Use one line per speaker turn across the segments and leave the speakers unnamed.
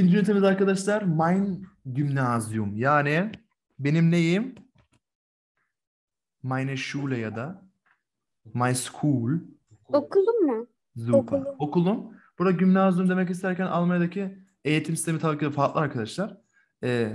İkinci ünitemiz arkadaşlar mein Gymnasium. Yani benim neyim? Meine Schule ya da my school. Okulum mu? Zupa. Okulum. Okulum. Burada gymnasium demek isterken Almanya'daki eğitim sistemi tabii ki farklı arkadaşlar. Ee,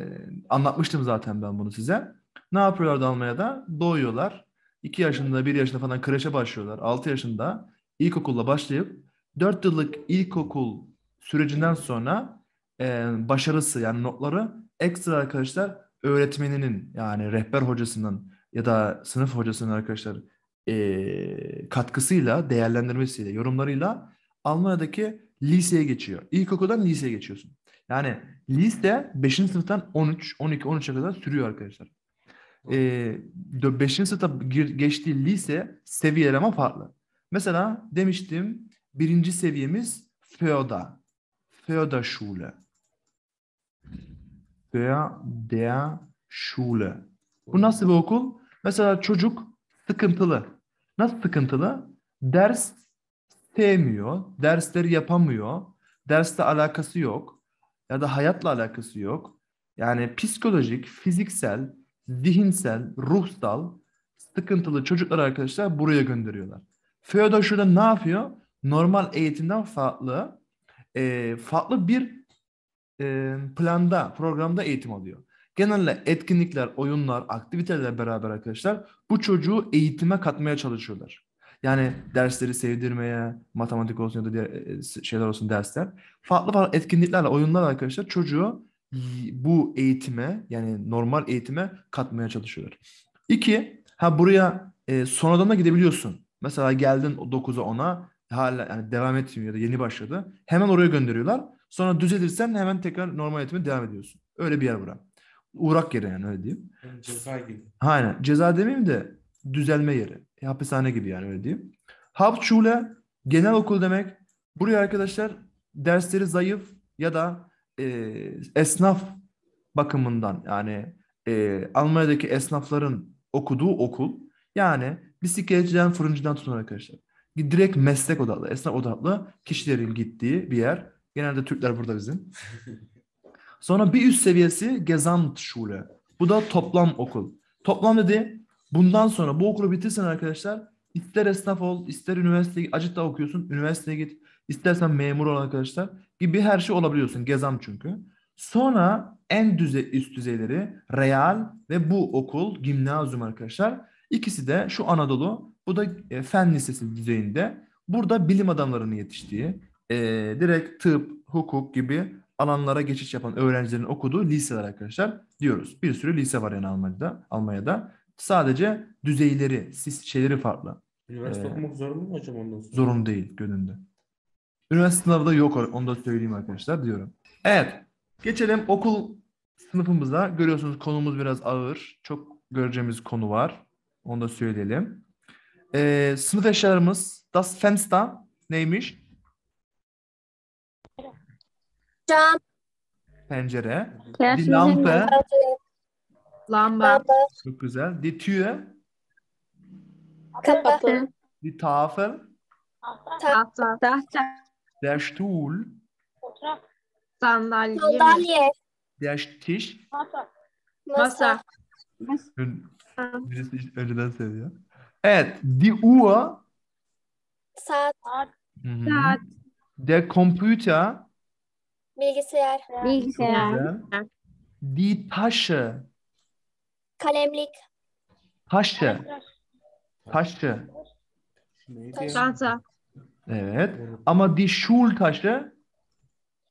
anlatmıştım zaten ben bunu size. Ne yapıyorlardı Almanya'da? Doğuyorlar. 2 yaşında, 1 yaşında falan kreşe başlıyorlar. 6 yaşında ilkokulla başlayıp 4 yıllık ilkokul sürecinden sonra e, başarısı yani notları ekstra arkadaşlar öğretmeninin yani rehber hocasının ya da sınıf hocasının arkadaşlar e, katkısıyla, değerlendirmesiyle, yorumlarıyla Almanya'daki liseye geçiyor. İlkokuldan liseye geçiyorsun. Yani lise 5. sınıftan 13, 12, 13'e kadar sürüyor arkadaşlar. E, 5. sınıfta geçtiği lise seviyeler ama farklı. Mesela demiştim birinci seviyemiz FEODA. FEODA Schule der der Schule. Bu nasıl bir okul? Mesela çocuk sıkıntılı. Nasıl sıkıntılı? Ders sevmiyor, dersleri yapamıyor, dersle alakası yok ya da hayatla alakası yok. Yani psikolojik, fiziksel, zihinsel, ruhsal sıkıntılı çocuklar arkadaşlar buraya gönderiyorlar. Feodor şurada ne yapıyor? Normal eğitimden farklı, e, farklı bir e, planda, programda eğitim alıyor. Genelde etkinlikler, oyunlar, aktivitelerle beraber arkadaşlar bu çocuğu eğitime katmaya çalışıyorlar. Yani dersleri sevdirmeye, matematik olsun ya da diğer şeyler olsun dersler. Farklı farklı etkinliklerle, oyunlarla arkadaşlar çocuğu bu eğitime yani normal eğitime katmaya çalışıyorlar. İki, ha buraya e, sonradan da gidebiliyorsun. Mesela geldin 9'a 10'a hala yani devam etmiyor ya da yeni başladı. Hemen oraya gönderiyorlar. Sonra düzelirsen hemen tekrar normal eğitime devam ediyorsun. Öyle bir yer bura. Uğrak yeri yani öyle diyeyim. Yani ceza gibi. Aynen. Ceza demeyeyim de düzelme yeri. hapishane gibi yani öyle diyeyim. Hauptschule genel okul demek. Buraya arkadaşlar dersleri zayıf ya da e, esnaf bakımından yani e, Almanya'daki esnafların okuduğu okul yani bisikletçiden fırıncıdan tutun arkadaşlar direkt meslek odaklı, esnaf odaklı kişilerin gittiği bir yer. Genelde Türkler burada bizim. Sonra bir üst seviyesi Gesamtschule. Bu da toplam okul. Toplam dedi bundan sonra bu okulu bitirsen arkadaşlar ister esnaf ol, ister üniversite acıtta okuyorsun, üniversiteye git, istersen memur ol arkadaşlar gibi her şey olabiliyorsun. Gezam çünkü. Sonra en düzey, üst düzeyleri real ve bu okul, gimnazyum arkadaşlar. İkisi de şu Anadolu bu da e, fen lisesi düzeyinde. Burada bilim adamlarının yetiştiği, e, direkt tıp, hukuk gibi alanlara geçiş yapan öğrencilerin okuduğu liseler arkadaşlar diyoruz. Bir sürü lise var yani Almanya'da. Almanya'da sadece düzeyleri, şeyleri farklı. Üniversite ee, okumak zorunlu mu hocam ondan sonra? Zorunlu değil gönlünde. Üniversite sınavı da yok onu da söyleyeyim arkadaşlar diyorum. Evet geçelim okul sınıfımıza. Görüyorsunuz konumuz biraz ağır. Çok göreceğimiz konu var. Onu da söyleyelim. Ee, sınıf eşyalarımız das Fenster neymiş? Cam. Pencere. Die Lampe. Lamba. Çok güzel. Die Tür. Kapı. Die Tafel. Tahta. Tahta. Der Stuhl. Sandalye. Sandalye. Der Tisch. Masa. Masa. Masa. Birisi önceden seviyor. Evet, die Uhr. Saat. Mhm. Saat. Der Computer. Bilgisayar. Bilgisayar. Die Tasche. Kalemlik. Tasche. Tasche. Çanta. Evet. Ama die Schultasche.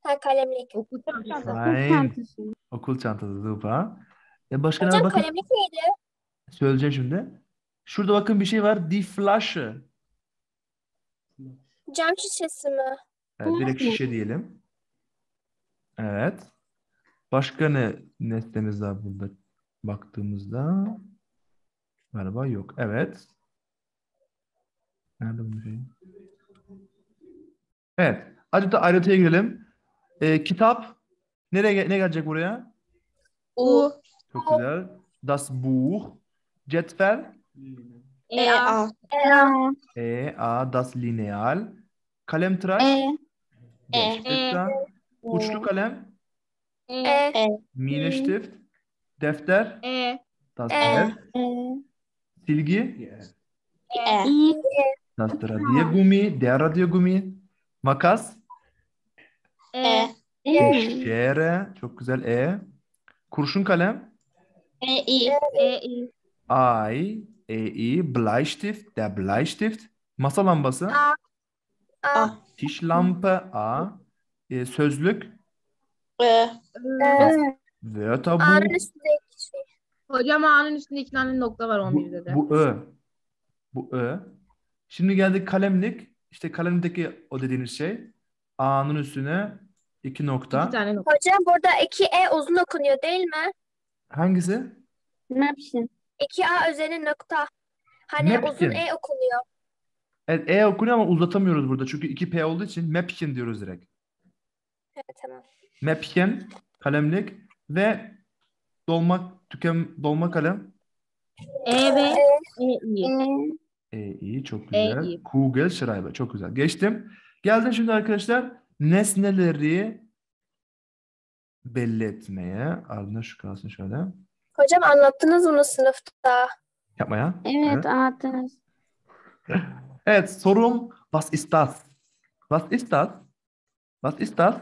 Ha, kalemlik. Okul çantası. Nein. Okul çantası. Super. E başka Hocam ne bak? kalemlik neydi? Söyleyeceğim şimdi. Şurada bakın bir şey var. Die Flasche. Cam şişesi mi? Evet, direkt şişe diyelim. Evet. Başka ne nesnemiz var burada baktığımızda? Galiba yok. Evet. Nerede bu şey? Evet. Azıcık da ayrıntıya girelim. Ee, kitap nereye ne gelecek buraya? U. Çok güzel. Das Buch. Cetvel. E A E A das Lineal. Kalemtıraş. E. Defter.
Uçlu kalem.
E. Minestift. Defter. E. Das Heft. Silgi. E. Das Radiergummi, der Radiergummi. Makas. E. Şere. Çok güzel. E. Kurşun kalem. E. E. Ay. EI, e, Bleistift, der Bleistift, masa lambası, A. A. şiş lampe. A, e, sözlük, E. e. Wörterbuch, A'nın üstündeki şey. Hocam A'nın üstünde iki tane nokta var bu, 11'de de. bu Ö. Bu Ö. Şimdi geldik kalemlik. İşte kalemlikteki o dediğiniz şey A'nın üstüne iki nokta. İki tane nokta. Hocam burada iki e uzun okunuyor değil mi? Hangisi? Ne biçim? 2A üzeri nokta.
Hani Mapkin. uzun E
okunuyor. Evet E okunuyor ama uzatamıyoruz burada. Çünkü 2P olduğu için Mapkin diyoruz direkt. Evet tamam. Mapkin, kalemlik ve dolma tüken dolma kalem. E ve E. E iyi e. E çok e güzel. E, Kugel Schreiber çok güzel. Geçtim. Geldim şimdi arkadaşlar nesneleri belli etmeye. Ardına şu kalsın şöyle. Hocam anlattınız bunu sınıfta. Yapma ya. Evet, evet. anlattınız. evet sorum was ist das? Was ist das? Was ist das?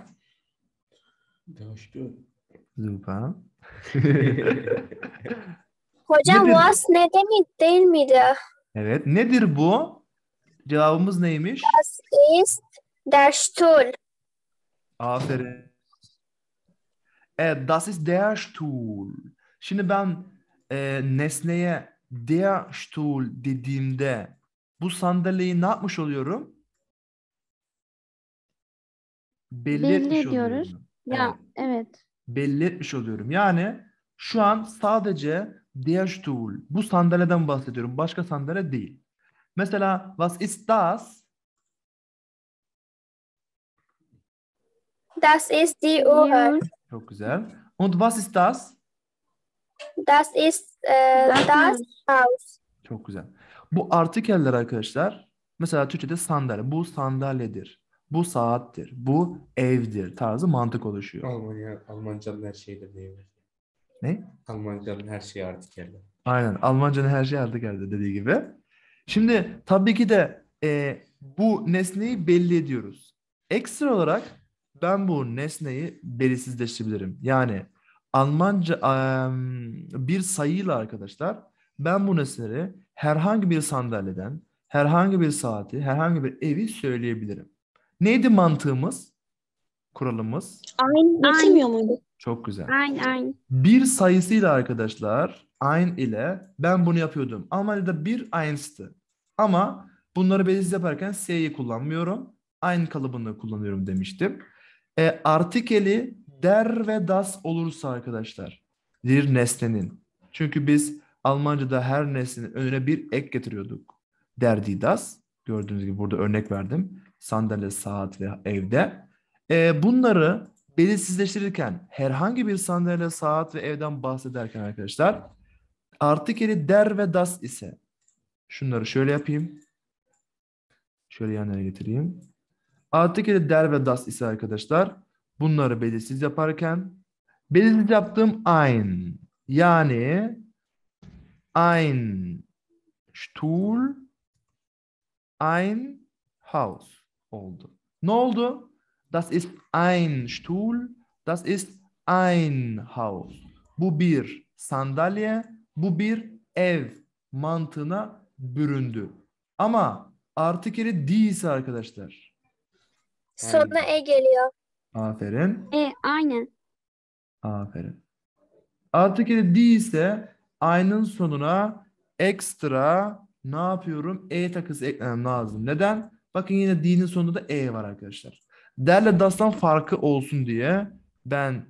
Süper. Hocam nedir? was ne demek değil miydi? Evet. Nedir bu? Cevabımız neymiş? Was ist der Stuhl. Aferin. Evet, das ist der Stuhl. Şimdi ben e, nesneye der Stuhl dediğimde bu sandalyeyi ne yapmış oluyorum? Belli, Belli etmiş ediyoruz. Oluyorum. Ya evet. evet. Belli etmiş oluyorum. Yani şu an sadece der Stuhl bu sandalyeden bahsediyorum. Başka sandalye değil. Mesela was ist das? Das ist die Uhr. Çok güzel. Und was ist das? Das ist e, das, das Haus. Çok güzel. Bu artikeller arkadaşlar mesela Türkçe'de sandalye. Bu sandalyedir. Bu saattir. Bu evdir tarzı mantık oluşuyor. Almanya, Almancanın her şeyde değil mi? Ne? Almancanın her şeyi artık artikeller. Aynen. Almancanın her şeyi artık artikeller dediği gibi. Şimdi tabii ki de e, bu nesneyi belli ediyoruz. Ekstra olarak ben bu nesneyi belirsizleştirebilirim. Yani Almanca um, bir sayıyla arkadaşlar ben bu nesneleri herhangi bir sandalyeden, herhangi bir saati, herhangi bir evi söyleyebilirim. Neydi mantığımız? Kuralımız? Ein, geçemiyor muydu? Çok güzel. Ein, ein. Bir sayısıyla arkadaşlar ein ile ben bunu yapıyordum. Almanya'da bir ein'sti. Ama bunları belirsiz yaparken s'yi kullanmıyorum. Ein kalıbını kullanıyorum demiştim. E, artikeli der ve das olursa arkadaşlar bir nesnenin. Çünkü biz Almanca'da her nesnenin önüne bir ek getiriyorduk. Der die das. Gördüğünüz gibi burada örnek verdim. Sandalye, saat ve evde. E, bunları belirsizleştirirken herhangi bir sandalye, saat ve evden bahsederken arkadaşlar artık yeri der ve das ise şunları şöyle yapayım. Şöyle yanlara getireyim. Artık yeri der ve das ise arkadaşlar Bunları belirsiz yaparken belirsiz yaptığım ein yani ein Stuhl ein Haus oldu. Ne oldu? Das ist ein Stuhl, das ist ein Haus. Bu bir sandalye, bu bir ev mantığına büründü. Ama artık yeri değilse arkadaşlar. Sonra e geliyor. Aferin. E, aynen. Aferin. Artık kere D ise aynın sonuna ekstra ne yapıyorum? E takısı eklemem lazım. Neden? Bakın yine D'nin sonunda da E var arkadaşlar. Derle dastan farkı olsun diye ben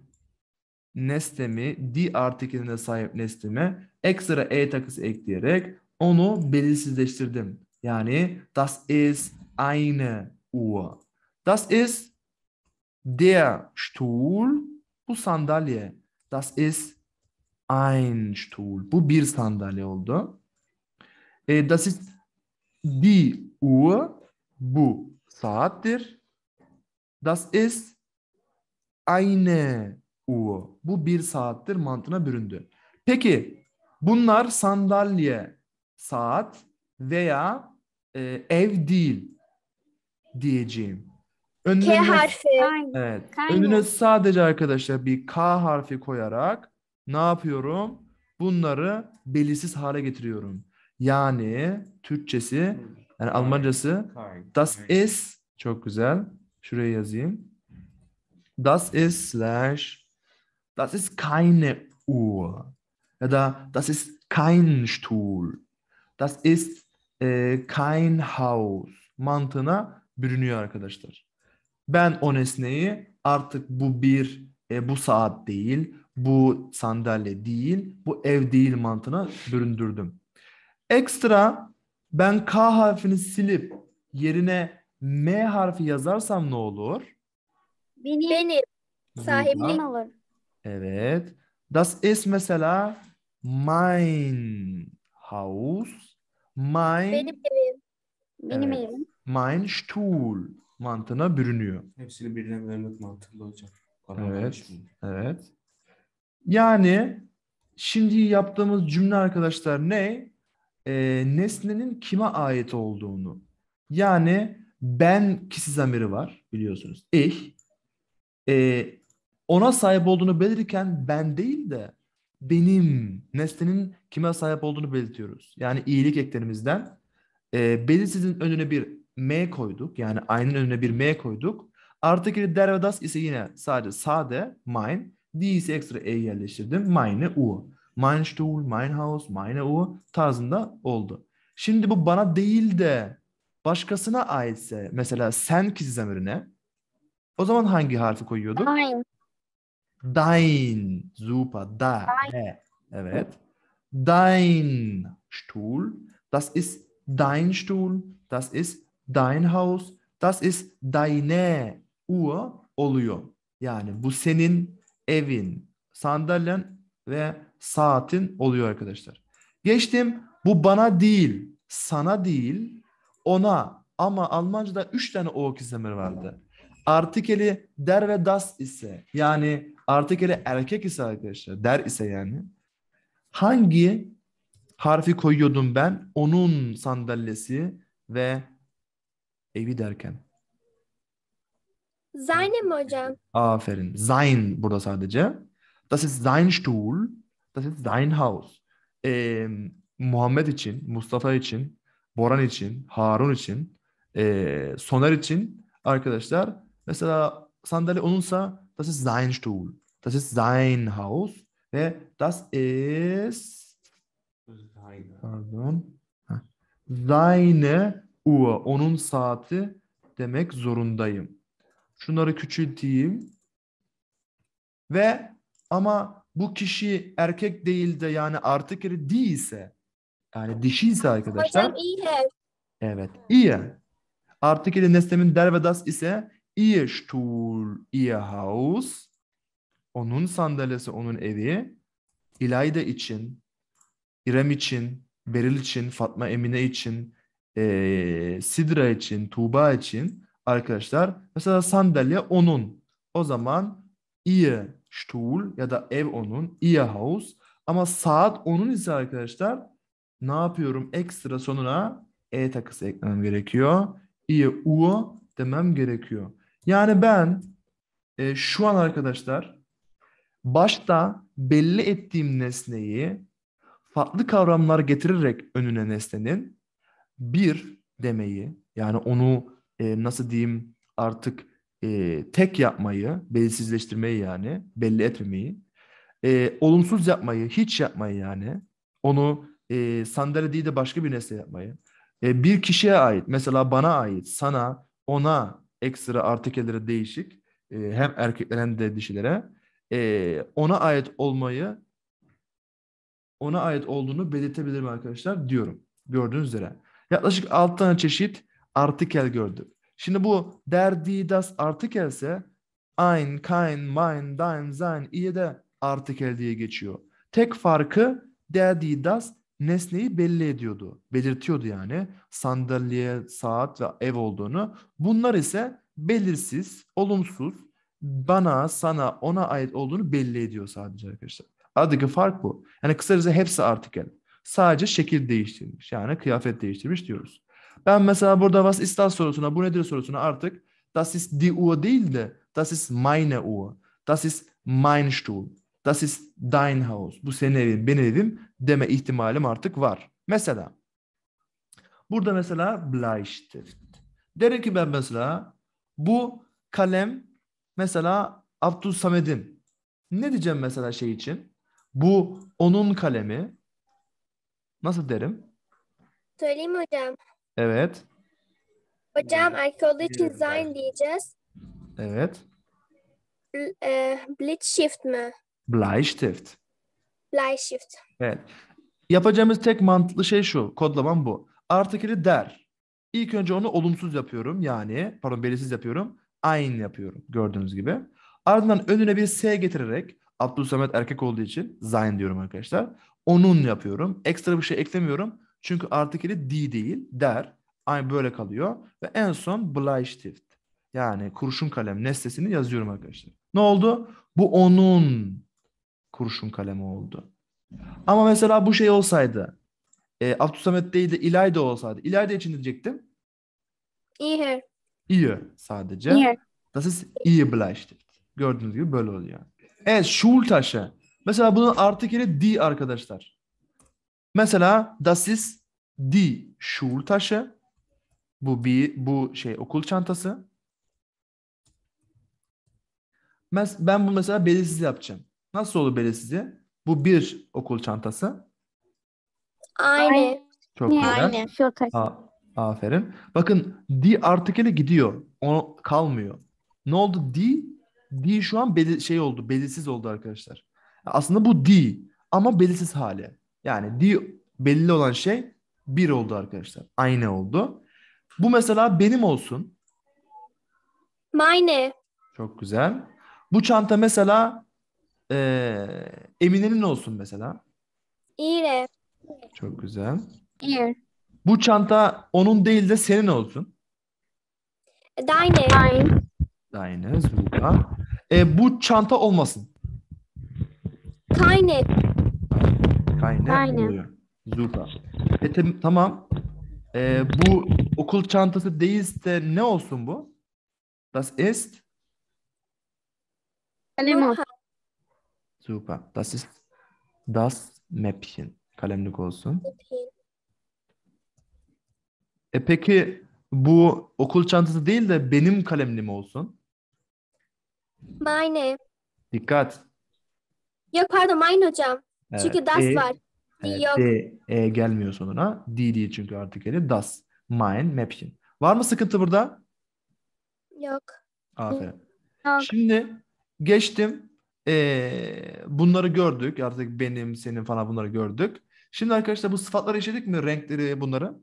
nestemi, D artikeline sahip nesneme ekstra E takısı ekleyerek onu belirsizleştirdim. Yani das ist eine Uhr. Das ist Der Stuhl bu sandalye. Das ist ein Stuhl. Bu bir sandalye oldu. E, das ist die Uhr. Bu saattir. Das ist eine Uhr. Bu bir saattir mantığına büründü. Peki bunlar sandalye, saat veya e, ev değil diyeceğim. Önüne K harfi. Evet. Önüne sadece arkadaşlar bir K harfi koyarak ne yapıyorum? Bunları belirsiz hale getiriyorum. Yani Türkçesi, yani Almancası das ist çok güzel. Şuraya yazayım. Das ist slash das ist keine Uhr ya da das ist kein Stuhl. Das ist e, kein Haus mantığına bürünüyor arkadaşlar ben o nesneyi artık bu bir, e, bu saat değil, bu sandalye değil, bu ev değil mantığına büründürdüm. Ekstra ben K harfini silip yerine M harfi yazarsam ne olur? Benim. Benim. Sahibim olur. Evet. Das ist mesela mein Haus, mein... Benim evim. Benim evet. evim. Mein Stuhl mantığına bürünüyor. Hepsini birden vermek mantıklı olacak. Para evet. Evet. Yani şimdi yaptığımız cümle arkadaşlar ne? E, nesnenin kime ait olduğunu. Yani ben kişi zamiri var biliyorsunuz. Ich. E, ona sahip olduğunu belirken ben değil de benim nesnenin kime sahip olduğunu belirtiyoruz. Yani iyilik eklerimizden e, belirsizin önüne bir M koyduk. Yani aynın önüne bir M koyduk. Artık der dervedas ise yine sadece sade mine. D ise ekstra E yerleştirdim. mine U. Mine Stuhl, mine Haus, mine U tarzında oldu. Şimdi bu bana değil de başkasına aitse mesela sen ki zamirine o zaman hangi harfi koyuyorduk? Dein. Dein. Super. Da. Dein. E. Evet. Dein Stuhl. Das ist dein Stuhl. Das ist dein Haus, das ist deine Uhr oluyor. Yani bu senin evin, sandalyen ve saatin oluyor arkadaşlar. Geçtim bu bana değil, sana değil, ona ama Almanca'da üç tane o izlemir vardı. Artikeli der ve das ise yani artikeli erkek ise arkadaşlar der ise yani hangi harfi koyuyordum ben? Onun sandalyesi ve Evi derken. Seine mi hocam? Aferin. Sein burada sadece. Das ist sein Stuhl. Das ist sein Haus. Ee, Muhammed için, Mustafa için, Boran için, Harun için, e, Soner için arkadaşlar mesela sandalye onunsa das ist sein Stuhl. Das ist sein Haus ve das ist pardon seine Ua onun saati demek zorundayım. Şunları küçülteyim. Ve ama bu kişi erkek değil de yani artık eri değilse yani dişiyse arkadaşlar. Hocam Evet iyi. Artık eri nesnemin der ve das ise iyi Stuhl, iyi Haus. Onun sandalyesi onun evi. İlayda için, İrem için, Beril için, Fatma Emine için, e, Sidra için, Tuğba için arkadaşlar mesela sandalye onun. O zaman ihr Stuhl ya da ev onun, ihr house. Ama saat onun ise arkadaşlar ne yapıyorum? Ekstra sonuna e takısı eklemem gerekiyor. İye Uhr demem gerekiyor. Yani ben e, şu an arkadaşlar başta belli ettiğim nesneyi farklı kavramlar getirerek önüne nesnenin bir demeyi yani onu e, nasıl diyeyim artık e, tek yapmayı, belirsizleştirmeyi yani belli etmemeyi, e, olumsuz yapmayı, hiç yapmayı yani onu e, sandalye değil de başka bir nesne yapmayı, e, bir kişiye ait mesela bana ait, sana, ona ekstra artikelere değişik e, hem erkeklere hem de dişilere e, ona ait olmayı ona ait olduğunu belirtebilirim arkadaşlar diyorum. Gördüğünüz üzere. Yaklaşık 6 tane çeşit artikel gördü. Şimdi bu der, die, das artikel ise ein, kein, mein, dein, sein, iyi de artikel diye geçiyor. Tek farkı der, die, das nesneyi belli ediyordu. Belirtiyordu yani sandalye, saat ve ev olduğunu. Bunlar ise belirsiz, olumsuz, bana, sana, ona ait olduğunu belli ediyor sadece arkadaşlar. Aradaki fark bu. Yani kısaca hepsi artikel. Sadece şekil değiştirmiş. Yani kıyafet değiştirmiş diyoruz. Ben mesela burada was ist das sorusuna, bu nedir sorusuna artık das ist die Uhr değil de das ist meine Uhr, das ist mein Stuhl, das ist dein Haus. Bu senin evin, benim evim deme ihtimalim artık var. Mesela burada mesela Bleistift. Derim ki ben mesela bu kalem mesela Abdülsamed'in. Ne diyeceğim mesela şey için? Bu onun kalemi Nasıl derim? Söyleyeyim hocam. Evet. Hocam ee, erkek olduğu için Zayn diyeceğiz. Evet. Bl- e, Blitzshift mi? Bleistift. Bleistift. Evet. Yapacağımız tek mantıklı şey şu. Kodlamam bu. Artikeli der. İlk önce onu olumsuz yapıyorum. Yani pardon belirsiz yapıyorum. Ayn yapıyorum gördüğünüz gibi. Ardından önüne bir S getirerek Abdülsamet erkek olduğu için Zayn diyorum arkadaşlar onun yapıyorum. Ekstra bir şey eklemiyorum. Çünkü artikeli D değil der. Aynı böyle kalıyor. Ve en son Bleistift. Yani kurşun kalem nesnesini yazıyorum arkadaşlar. Ne oldu? Bu onun kurşun kalemi oldu. Ama mesela bu şey olsaydı. E, Abdülsamet değil de İlayda olsaydı. İlayda için diyecektim. İyi. İyi sadece. İyi. Das ist iyi Bleistift. Gördüğünüz gibi böyle oluyor. Evet Schultasche. Mesela bunun artikeli di arkadaşlar. Mesela das ist die Schultasche. Bu bir bu şey okul çantası. Ben bu mesela belirsiz yapacağım. Nasıl olur belirsizliği? Bu bir okul çantası. Aynı. Çok güzel. Aynı. A aferin. Bakın di artikeli gidiyor. O kalmıyor. Ne oldu di? Di şu an beli şey oldu. Belirsiz oldu arkadaşlar. Aslında bu D ama belirsiz hali. Yani D belli olan şey bir oldu arkadaşlar. Aynı oldu. Bu mesela benim olsun. Mine. Çok güzel. Bu çanta mesela e, Emine'nin olsun mesela. İyire. Çok güzel. İyir. Bu çanta onun değil de senin olsun. Dine. Dine. Dine. E, bu çanta olmasın. Kaynet. Kaynet Aynen. E tem- tamam. E, bu okul çantası değilse ne olsun bu? Das ist Kalem Super. Das ist das Mäppchen. Kalemlik olsun. E peki bu okul çantası değil de benim kalemlim olsun. Meine. Dikkat. Yok pardon aynı hocam.
Evet, çünkü das e, var. Evet, Yok. E,
e gelmiyor sonuna. D değil çünkü artık artikeli. Das. Mein, Mäppchen. Var mı sıkıntı burada? Yok. Aferin. Yok. Şimdi geçtim. E, bunları gördük. Artık benim, senin falan bunları gördük. Şimdi arkadaşlar bu sıfatları işledik mi? Renkleri bunları.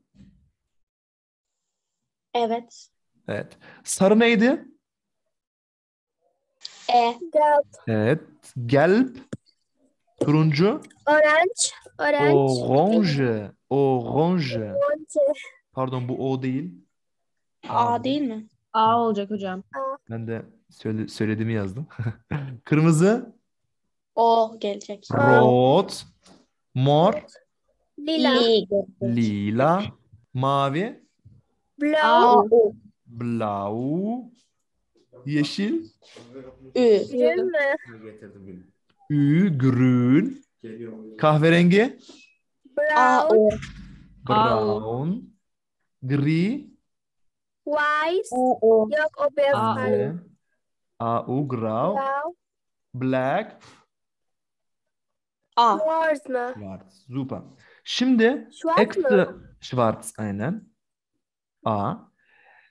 Evet. Evet. Sarı neydi? E. gelp Evet. gelp Turuncu. Orange. Orange. Orange. Orange. Pardon bu O değil. A, A değil mi? A olacak hocam. Ben de söyle, söylediğimi yazdım. Kırmızı. O gelecek. Rot. Mor. Lila. Lila. Mavi. Blau. Blau. Yeşil. Ü. Ü. Ü. Ü, grün. Kahverengi. Brown.
Brown.
Gri. White. Yok o beyaz. A-U, grau. Black. A. Schwarz mı? Schwarz. Super. Şimdi Schwarz mı? Schwarz aynen. A.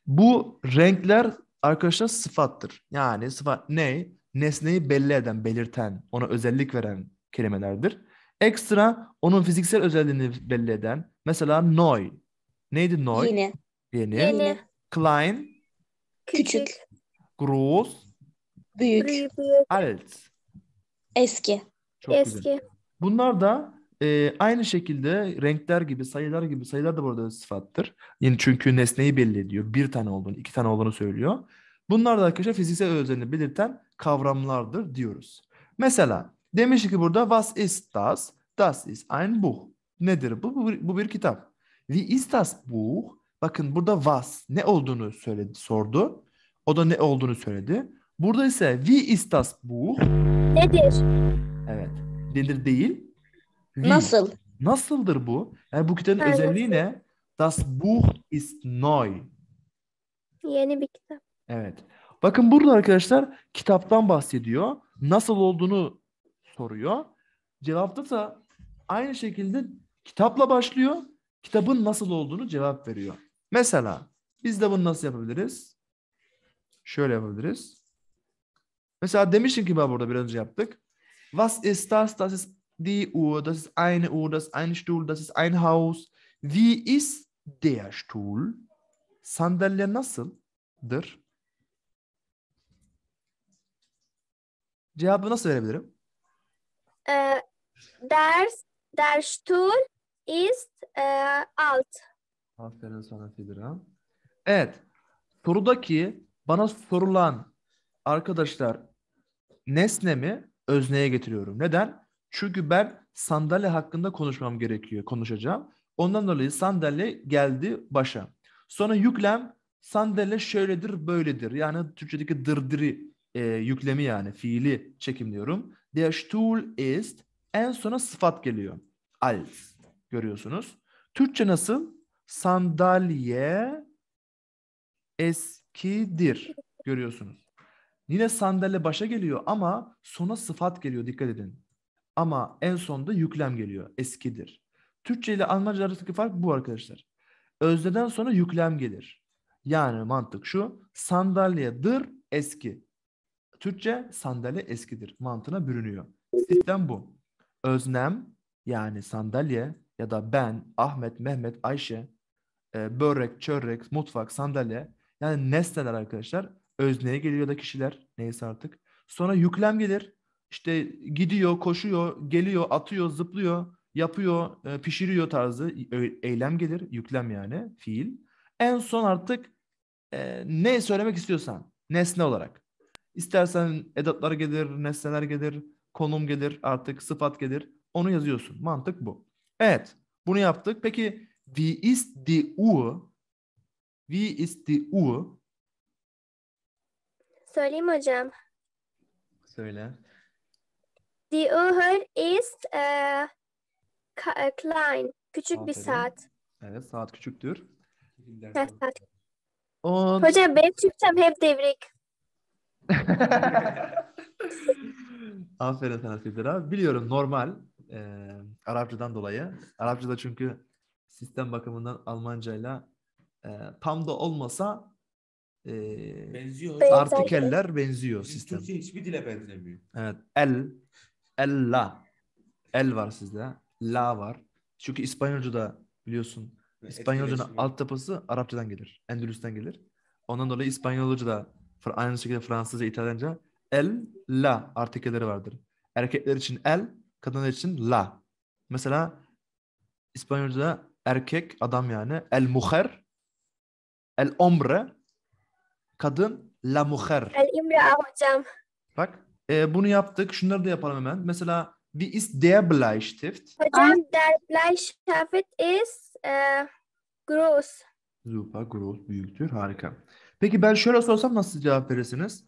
Bu renkler arkadaşlar sıfattır. Yani sıfat ne? nesneyi belli eden, belirten, ona özellik veren kelimelerdir. Ekstra onun fiziksel özelliğini belli eden mesela noy, Neydi Neu? Yeni. Yeni. Yeni. Klein. Küçük. Groß. Büyük. büyük. Alt. Eski. Çok Eski. Güzel. Bunlar da e, aynı şekilde renkler gibi, sayılar gibi, sayılar da burada sıfattır. Yani çünkü nesneyi belli ediyor. Bir tane olduğunu, iki tane olduğunu söylüyor. Bunlar da arkadaşlar fiziksel özelliğini belirten kavramlardır diyoruz. Mesela demiş ki burada was ist das? Das ist ein Buch. Nedir bu? Bu bir, bu bir kitap. Wie ist das Buch? Bakın burada was ne olduğunu söyledi, sordu. O da ne olduğunu söyledi. Burada ise wie ist das Buch? Nedir? Evet. Nedir değil. Wie. Nasıl? Nasıldır bu? Yani bu kitabın Aynen. özelliği ne? Das Buch ist neu. Yeni bir kitap. Evet. Bakın burada arkadaşlar kitaptan bahsediyor. Nasıl olduğunu soruyor. Cevapta da aynı şekilde kitapla başlıyor. Kitabın nasıl olduğunu cevap veriyor. Mesela biz de bunu nasıl yapabiliriz? Şöyle yapabiliriz. Mesela demiştim ki ben burada biraz önce yaptık. Was ist das? Das ist die Uhr. Das ist eine Uhr. Das ist ein Stuhl. Das ist ein Haus. Wie ist der Stuhl? Sandalye nasıldır? Cevabı nasıl verebilirim? Ee, ders, der Stuhl ist e, alt. Aferin sana Fedra. Evet. Sorudaki bana sorulan arkadaşlar nesnemi özneye getiriyorum. Neden? Çünkü ben sandalye hakkında konuşmam gerekiyor, konuşacağım. Ondan dolayı sandalye geldi başa. Sonra yüklem sandalye şöyledir, böyledir. Yani Türkçedeki dırdırı e, yüklemi yani fiili çekimliyorum. Der Stuhl ist en sona sıfat geliyor. Als görüyorsunuz. Türkçe nasıl? Sandalye eskidir görüyorsunuz. Yine sandalye başa geliyor ama sona sıfat geliyor dikkat edin. Ama en sonda yüklem geliyor eskidir. Türkçe ile Almanca arasındaki fark bu arkadaşlar. Özneden sonra yüklem gelir. Yani mantık şu sandalyedir eski. Türkçe sandalye eskidir mantığına bürünüyor. Sistem bu. Öznem yani sandalye ya da ben, Ahmet, Mehmet, Ayşe, e, börek, çörek, mutfak, sandalye yani nesneler arkadaşlar. Özneye geliyor da kişiler neyse artık. Sonra yüklem gelir. İşte gidiyor, koşuyor, geliyor, atıyor, zıplıyor, yapıyor, e, pişiriyor tarzı e, eylem gelir. Yüklem yani fiil. En son artık e, ne söylemek istiyorsan nesne olarak. İstersen edatlar gelir, nesneler gelir, konum gelir, artık sıfat gelir. Onu yazıyorsun. Mantık bu. Evet. Bunu yaptık. Peki wie ist die Uhr? Wie ist die Uhr? Söyleyeyim hocam. Söyle. Die Uhr ist äh, äh klein. Küçük Aferin. bir saat. Evet saat küçüktür. Evet, saat. Und... Hocam benim Türkçem hep devrik. Aferin sana Filter abi. Biliyorum normal e, Arapçadan dolayı. Arapçada çünkü sistem bakımından Almancayla e, tam da olmasa e, benziyor. Artikeller benziyor sistem. Türkçe hiçbir dile benzemiyor. Evet. El, ella. El var sizde. La var. Çünkü İspanyolca'da biliyorsun İspanyolcunun alt tapası Arapçadan gelir. Endülüs'ten gelir. Ondan dolayı İspanyolca'da aynı şekilde Fransızca, İtalyanca el, la artikelleri vardır. Erkekler için el, kadınlar için la. Mesela İspanyolca erkek, adam yani el mujer, el hombre, kadın la mujer. El imra ah, hocam. Bak e, bunu yaptık. Şunları da yapalım hemen. Mesela wie ist der Bleistift? Hocam der Bleistift ist e, groß. Super groß, büyüktür. Harika. Peki ben şöyle sorsam nasıl cevap verirsiniz?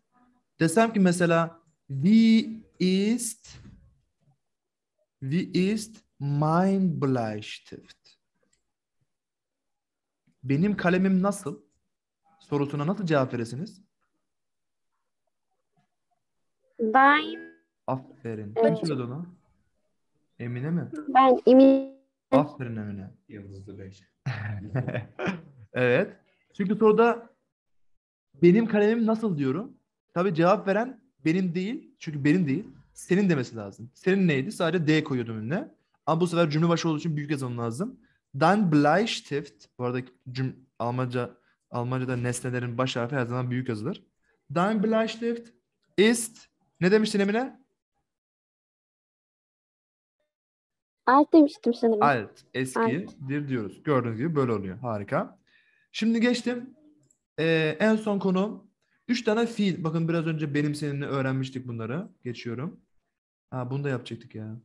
Desem ki mesela wie ist wie ist mein Bleistift? Benim kalemim nasıl? Sorusuna nasıl cevap verirsiniz? Dein Aferin. Kim Evet. söyledi onu? Emine mi? ben emin Aferin Emine. Yıldızlı Bey. evet. Çünkü soruda benim kalemim nasıl diyorum. Tabii cevap veren benim değil. Çünkü benim değil. Senin demesi lazım. Senin neydi? Sadece D koyuyordum önüne. Ama bu sefer cümle başı olduğu için büyük yazmam lazım. Dan Bleistift. Bu arada cüm Almanca Almanca'da nesnelerin baş harfi her zaman büyük yazılır. Dan Bleistift ist ne demiştin Emine? Alt demiştim sanırım. Alt. Eskidir Alt. diyoruz. Gördüğünüz gibi böyle oluyor. Harika. Şimdi geçtim ee, en son konu üç tane fiil. Bakın biraz önce benim seninle öğrenmiştik bunları. Geçiyorum. Ha, bunu da yapacaktık ya.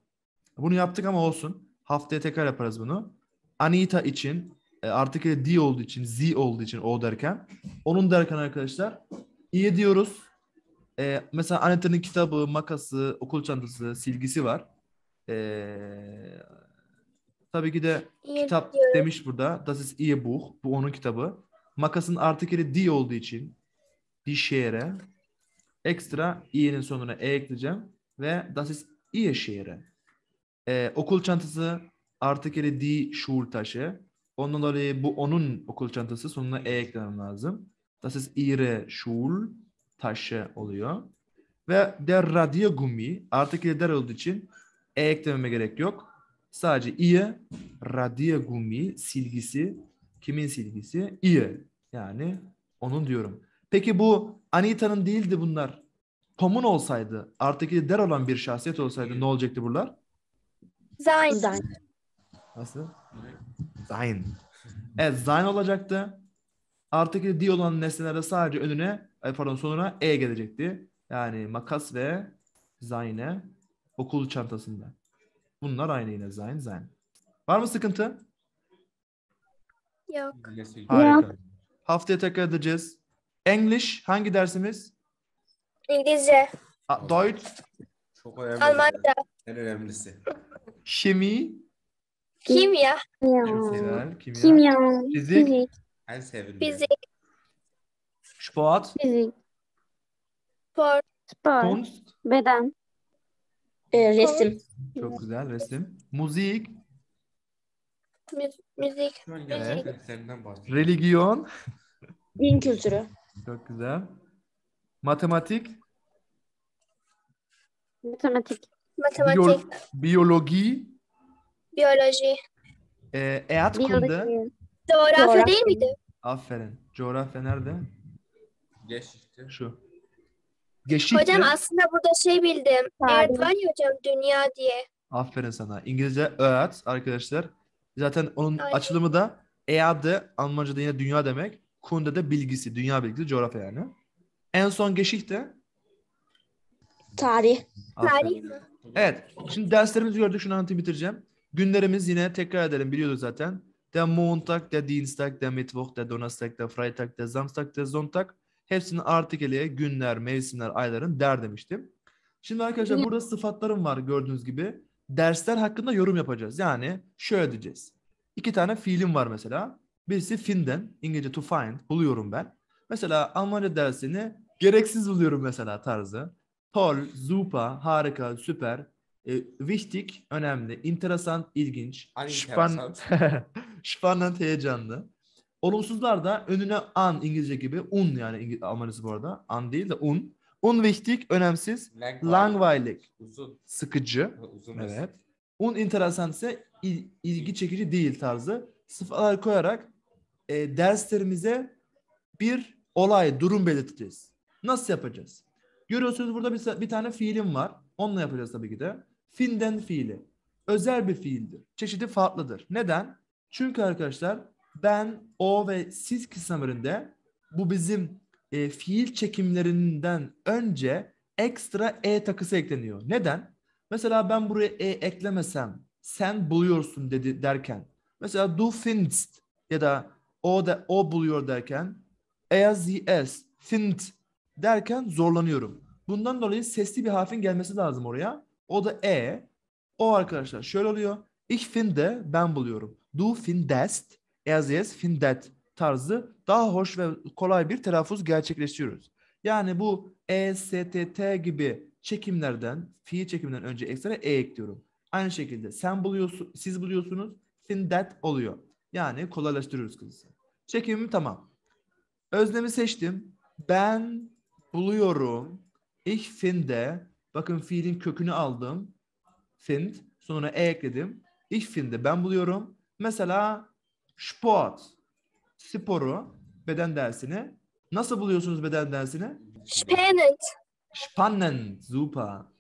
Bunu yaptık ama olsun. Haftaya tekrar yaparız bunu. Anita için e, artık D olduğu için, Z olduğu için o derken. Onun derken arkadaşlar iyi diyoruz. Ee, mesela Anita'nın kitabı, makası, okul çantası, silgisi var. Ee, tabii ki de iyi kitap diyorum. demiş burada. Das ist ihr Buch. Bu onun kitabı makasın artık artikeli D olduğu için dişere ekstra i'nin sonuna e ekleyeceğim ve das ist ihr Schere. Ee, okul çantası D di taşı. Ondan dolayı bu onun okul çantası sonuna e eklemem lazım. Das ist ihre taşı oluyor. Ve der artık artikeli der olduğu için e eklememe gerek yok. Sadece ihr Radiergummi silgisi Kimin silgisi? İyi. Yani onun diyorum. Peki bu Anita'nın değildi bunlar. Tom'un olsaydı, artık der olan bir şahsiyet olsaydı ne olacaktı buralar? Zayn. Nasıl? Zayn. Evet Zayn olacaktı. Artık D olan nesnelerde sadece önüne, pardon sonuna E gelecekti. Yani makas ve Zayn'e okul çantasında. Bunlar aynı yine Zayn Zayn. Var mı sıkıntı? Yok. Harika. Yok. Haftaya tekrar edeceğiz. English hangi dersimiz? İngilizce. A, Deutsch. Çok önemli. Almanca. En önemlisi. Şemi. Kimya. Kimya. Kimya. Fizik. Fizik. En sevimli. Fizik. Sport. Fizik. Sport. Spor. Kunst. Beden. E, resim. Çok güzel resim. Müzik. Müzik. müzik. Evet. Religion. Din kültürü. Çok güzel. Matematik. Matematik. Matematik. Biyo biyologi. Biyoloji. Ee, Eğat konuda. Coğrafya, değil miydi? Aferin. Coğrafya nerede? Geçişti. Şu. Geçişti. Hocam aslında burada şey bildim. Earth hocam dünya diye. Aferin sana. İngilizce Earth arkadaşlar. Zaten onun Aynen. açılımı da Erde Almanca'da yine dünya demek. Kunde de bilgisi, dünya bilgisi, coğrafya yani. En son de Tarih. Aferin. Tarih. Evet. Şimdi derslerimizi gördük. Şunu anlatayım bitireceğim. Günlerimiz yine tekrar edelim. Biliyorduk zaten. Der Montag, der Dienstag, der Mittwoch, der Donnerstag, der Freitag, der Samstag, der Sonntag. Hepsinin artikeliye günler, mevsimler, ayların der demiştim. Şimdi arkadaşlar burada sıfatlarım var gördüğünüz gibi dersler hakkında yorum yapacağız. Yani şöyle diyeceğiz. İki tane fiilim var mesela. Birisi finden, İngilizce to find, buluyorum ben. Mesela Almanca dersini gereksiz buluyorum mesela tarzı. Toll, super, harika, süper. E, wichtig, önemli. Interesant, ilginç. Spannend, spannend heyecanlı. Olumsuzlar da önüne an İngilizce gibi, un yani İngiliz, Almancası bu arada. An değil de un. Unwichtig önemsiz. Langweilig uzun. sıkıcı. Uzun evet. Un interessant ise ilgi çekici değil tarzı. Sıfatlar koyarak e, derslerimize bir olay, durum belirteceğiz. Nasıl yapacağız? Görüyorsunuz burada bir, bir tane fiilim var. Onunla yapacağız tabii ki de. Finden fiili. Özel bir fiildir. Çeşidi farklıdır. Neden? Çünkü arkadaşlar ben, o ve siz kısımlarında bu bizim e, fiil çekimlerinden önce ekstra e takısı ekleniyor. Neden? Mesela ben buraya e eklemesem sen buluyorsun dedi derken mesela du findst ya da o da o buluyor derken er sie es find derken zorlanıyorum. Bundan dolayı sesli bir harfin gelmesi lazım oraya. O da e. O arkadaşlar şöyle oluyor. Ich finde ben buluyorum. Du findest er sie es findet tarzı daha hoş ve kolay bir telaffuz gerçekleştiriyoruz. Yani bu e, s, t, t gibi çekimlerden, fiil çekiminden önce ekstra e ekliyorum. Aynı şekilde sen buluyorsun, siz buluyorsunuz, sin that oluyor. Yani kolaylaştırıyoruz kızı. Çekimim tamam. Özlemi seçtim. Ben buluyorum. Ich finde. Bakın fiilin kökünü aldım. Find. Sonra e ekledim. Ich finde. Ben buluyorum. Mesela sport sporu, beden dersini. Nasıl buluyorsunuz beden dersini? Spannend. Spannend, zupa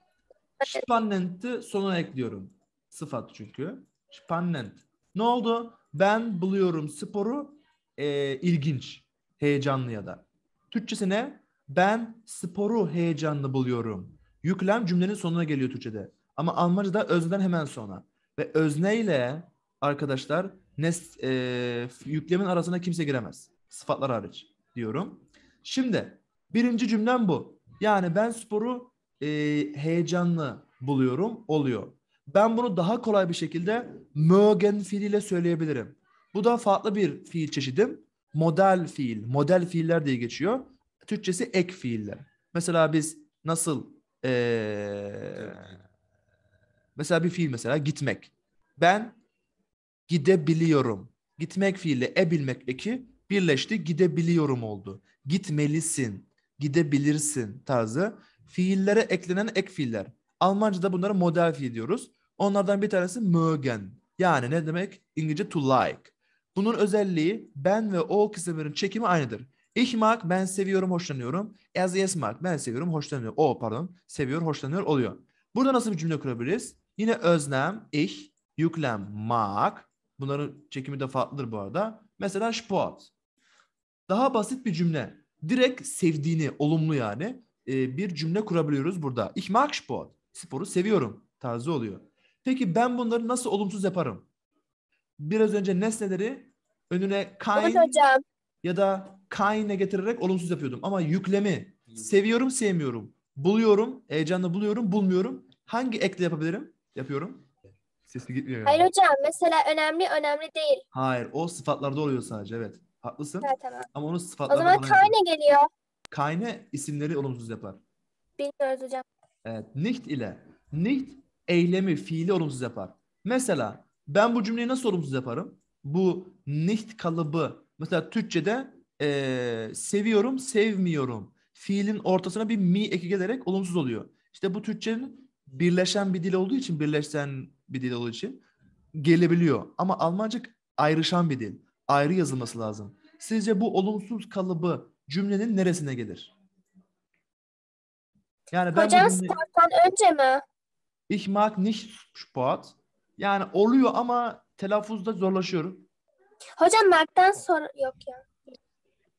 Spannend'i sonuna ekliyorum. Sıfat çünkü. Spannend. Ne oldu? Ben buluyorum sporu e, ilginç, heyecanlı ya da. Türkçesi ne? Ben sporu heyecanlı buluyorum. Yüklem cümlenin sonuna geliyor Türkçe'de. Ama Almanca'da özneden hemen sonra. Ve özneyle arkadaşlar nes, e, yüklemin arasına kimse giremez. Sıfatlar hariç diyorum. Şimdi birinci cümlem bu. Yani ben sporu e, heyecanlı buluyorum, oluyor. Ben bunu daha kolay bir şekilde mögen fiiliyle söyleyebilirim. Bu da farklı bir fiil çeşidim. Model fiil, model fiiller diye geçiyor. Türkçesi ek fiiller. Mesela biz nasıl ee, mesela bir fiil mesela gitmek. Ben Gidebiliyorum. Gitmek fiili ebilmek eki birleşti gidebiliyorum oldu. Gitmelisin, gidebilirsin tarzı fiillere eklenen ek fiiller. Almanca'da bunlara model fiil diyoruz. Onlardan bir tanesi mögen. Yani ne demek? İngilizce to like. Bunun özelliği ben ve o kısımların çekimi aynıdır. Ich mag ben seviyorum, hoşlanıyorum. Er yes mag ben seviyorum, hoşlanıyor O pardon, seviyor, hoşlanıyor oluyor. Burada nasıl bir cümle kurabiliriz? Yine özlem ich, yüklem mag, Bunların çekimi de farklıdır bu arada. Mesela şpoat. Daha basit bir cümle. Direkt sevdiğini, olumlu yani e, bir cümle kurabiliyoruz burada. Ich mag Sport. Sporu seviyorum tarzı oluyor. Peki ben bunları nasıl olumsuz yaparım? Biraz önce nesneleri önüne kein hocam. ya da kain'e getirerek olumsuz yapıyordum. Ama yüklemi seviyorum sevmiyorum. Buluyorum, heyecanla buluyorum, bulmuyorum. Hangi ekle yapabilirim? Yapıyorum. Sesi gitmiyor. yani. Hayır hocam mesela önemli önemli değil. Hayır, o sıfatlarda oluyor sadece evet. Haklısın. Ha, tamam. Ama onu O sıfatlarda zaman kayne geliyor. Kayne isimleri olumsuz yapar. Bilmiyoruz hocam. Evet, nicht ile. Nicht eylemi, fiili olumsuz yapar. Mesela ben bu cümleyi nasıl olumsuz yaparım? Bu nicht kalıbı. Mesela Türkçe'de eee, seviyorum, sevmiyorum. Fiilin ortasına bir mi eki gelerek olumsuz oluyor. İşte bu Türkçenin birleşen bir dil olduğu için birleşen bir dil olduğu için gelebiliyor. Ama Almanca ayrışan bir dil. Ayrı yazılması lazım. Sizce bu olumsuz kalıbı cümlenin neresine gelir? Yani ben Hocam cümle... önce mi? Ich mag nicht Sport. Yani oluyor ama telaffuzda zorlaşıyorum. Hocam mag'dan sonra yok ya.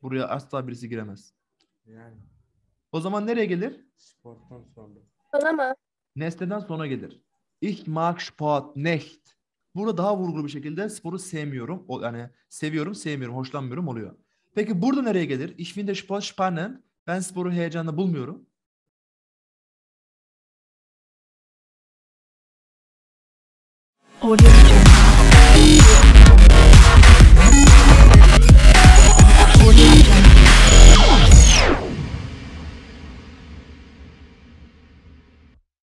Buraya asla birisi giremez. Yani. O zaman nereye gelir? Sporttan sonra. Sona mı? Nesneden sonra gelir. Ich mag Sport nicht. Burada daha vurgulu bir şekilde sporu sevmiyorum. O, yani seviyorum, sevmiyorum, hoşlanmıyorum oluyor. Peki burada nereye gelir? Ich finde Sport spannend. Ben sporu heyecanla bulmuyorum. Audio.